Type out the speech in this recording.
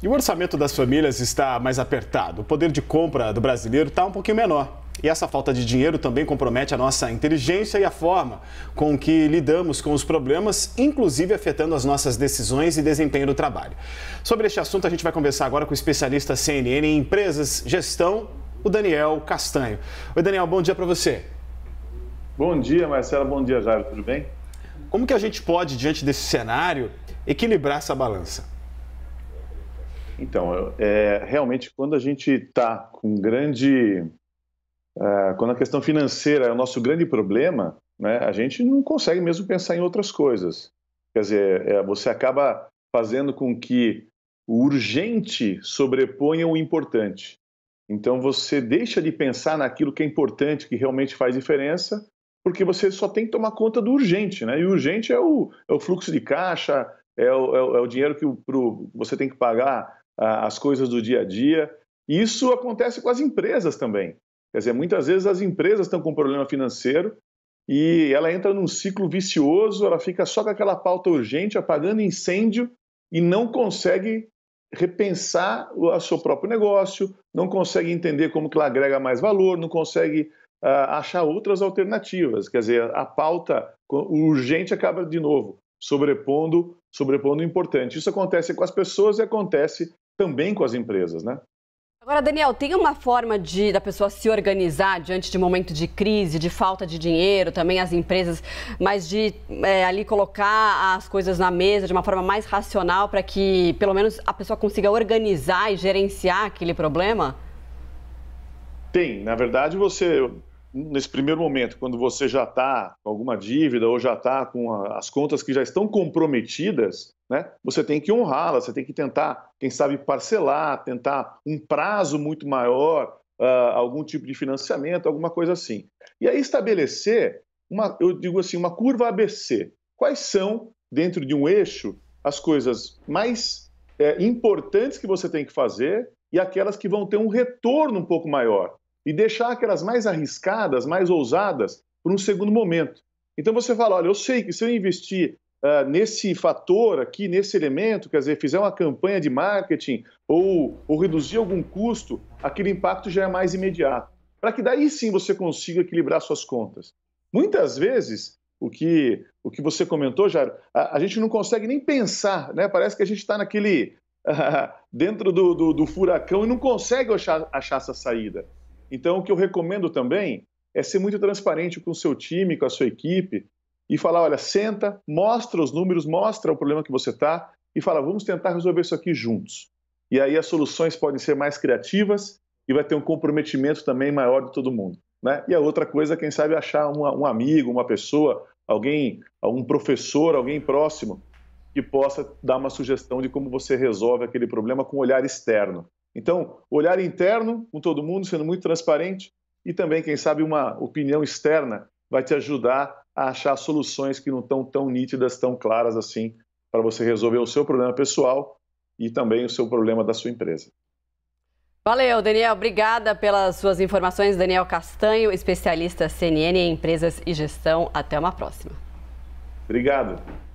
E o orçamento das famílias está mais apertado. O poder de compra do brasileiro está um pouquinho menor. E essa falta de dinheiro também compromete a nossa inteligência e a forma com que lidamos com os problemas, inclusive afetando as nossas decisões e desempenho do trabalho. Sobre este assunto, a gente vai conversar agora com o especialista CNN em empresas, gestão, o Daniel Castanho. Oi, Daniel, bom dia para você. Bom dia, Marcela. Bom dia, Jairo. Tudo bem? Como que a gente pode, diante desse cenário, equilibrar essa balança? Então, é, realmente, quando a gente está com grande. É, quando a questão financeira é o nosso grande problema, né, a gente não consegue mesmo pensar em outras coisas. Quer dizer, é, você acaba fazendo com que o urgente sobreponha o importante. Então, você deixa de pensar naquilo que é importante, que realmente faz diferença, porque você só tem que tomar conta do urgente. Né? E o urgente é o, é o fluxo de caixa, é o, é o, é dinheiro que o, pro, você tem que pagar as coisas do dia a dia. Isso acontece com as empresas também. Quer dizer, muitas vezes as empresas estão com um problema financeiro e ela entra num ciclo vicioso, ela fica só com aquela pauta urgente, apagando incêndio e não consegue repensar o seu próprio negócio, não consegue entender como que ela agrega mais valor, não consegue uh, achar outras alternativas. Quer dizer, a pauta o urgente acaba de novo sobrepondo, sobrepondo o importante. Isso acontece com as pessoas e acontece também com as empresas, né? Agora, Daniel, tem uma forma de da pessoa se organizar diante de um momento de crise, de falta de dinheiro, também as empresas, mas de é, ali colocar as coisas na mesa de uma forma mais racional para que pelo menos a pessoa consiga organizar e gerenciar aquele problema? Tem, na verdade, você nesse primeiro momento, quando você já está com alguma dívida ou já está com a, as contas que já estão comprometidas, né, você tem que honrá-las, você tem que tentar, quem sabe, parcelar, tentar um prazo muito maior, uh, algum tipo de financiamento, alguma coisa assim. E aí estabelecer, uma, eu digo assim, uma curva ABC. Quais são, dentro de um eixo, as coisas mais é, importantes que você tem que fazer e aquelas que vão ter um retorno um pouco maior e deixar aquelas mais arriscadas, mais ousadas, por um segundo momento. Então você fala: olha, eu sei que se eu investir uh, nesse fator aqui, nesse elemento, quer dizer, fizer uma campanha de marketing ou, ou reduzir algum custo, aquele impacto já é mais imediato. Para que daí sim você consiga equilibrar suas contas. Muitas vezes, o que, o que você comentou, Jairo, a, a gente não consegue nem pensar, né? Parece que a gente está naquele. dentro do, do, do, furacão e não consegue achar, achar essa saída. Então, o que eu recomendo também é ser muito transparente com o seu time, com a sua equipe, e falar: olha, senta, mostra os números, mostra o problema que você está, e fala: vamos tentar resolver isso aqui juntos. E aí as soluções podem ser mais criativas e vai ter um comprometimento também maior de todo mundo. Né? E a outra coisa, quem sabe, achar um amigo, uma pessoa, alguém, algum professor, alguém próximo que possa dar uma sugestão de como você resolve aquele problema com um olhar externo. Então, olhar interno com todo mundo, sendo muito transparente, e também, quem sabe, uma opinião externa vai te ajudar a achar soluções que não estão tão nítidas, tão claras assim, para você resolver o seu problema pessoal e também o seu problema da sua empresa. Valeu, Daniel. Obrigada pelas suas informações. Daniel Castanho, especialista CNN em empresas e gestão. Até uma próxima. Obrigado.